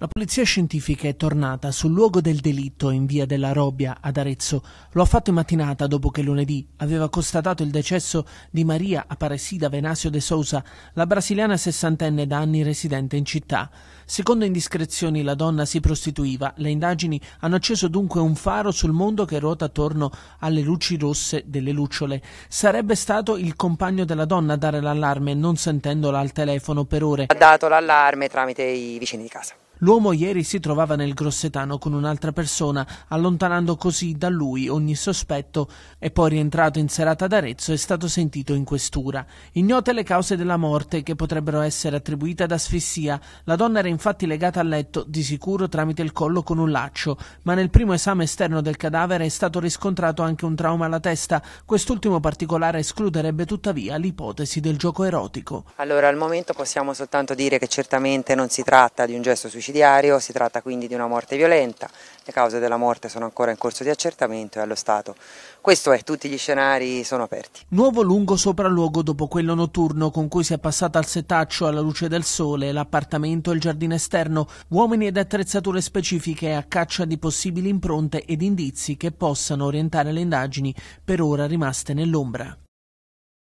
La polizia scientifica è tornata sul luogo del delitto in via della Robbia ad Arezzo. Lo ha fatto in mattinata dopo che lunedì aveva constatato il decesso di Maria Aparecida Venasio de Sousa, la brasiliana sessantenne da anni residente in città. Secondo indiscrezioni la donna si prostituiva. Le indagini hanno acceso dunque un faro sul mondo che ruota attorno alle luci rosse delle lucciole. Sarebbe stato il compagno della donna a dare l'allarme, non sentendola al telefono per ore. Ha dato l'allarme tramite i vicini di casa. L'uomo ieri si trovava nel Grossetano con un'altra persona, allontanando così da lui ogni sospetto e poi rientrato in serata ad Arezzo è stato sentito in questura. Ignote le cause della morte che potrebbero essere attribuite ad asfissia, la donna era infatti legata al letto, di sicuro tramite il collo con un laccio, ma nel primo esame esterno del cadavere è stato riscontrato anche un trauma alla testa, quest'ultimo particolare escluderebbe tuttavia l'ipotesi del gioco erotico. Allora al momento possiamo soltanto dire che certamente non si tratta di un gesto suicidio omicidiario, si tratta quindi di una morte violenta, le cause della morte sono ancora in corso di accertamento e allo Stato. Questo è, tutti gli scenari sono aperti. Nuovo lungo sopralluogo dopo quello notturno con cui si è passata al setaccio alla luce del sole, l'appartamento e il giardino esterno, uomini ed attrezzature specifiche a caccia di possibili impronte ed indizi che possano orientare le indagini per ora rimaste nell'ombra.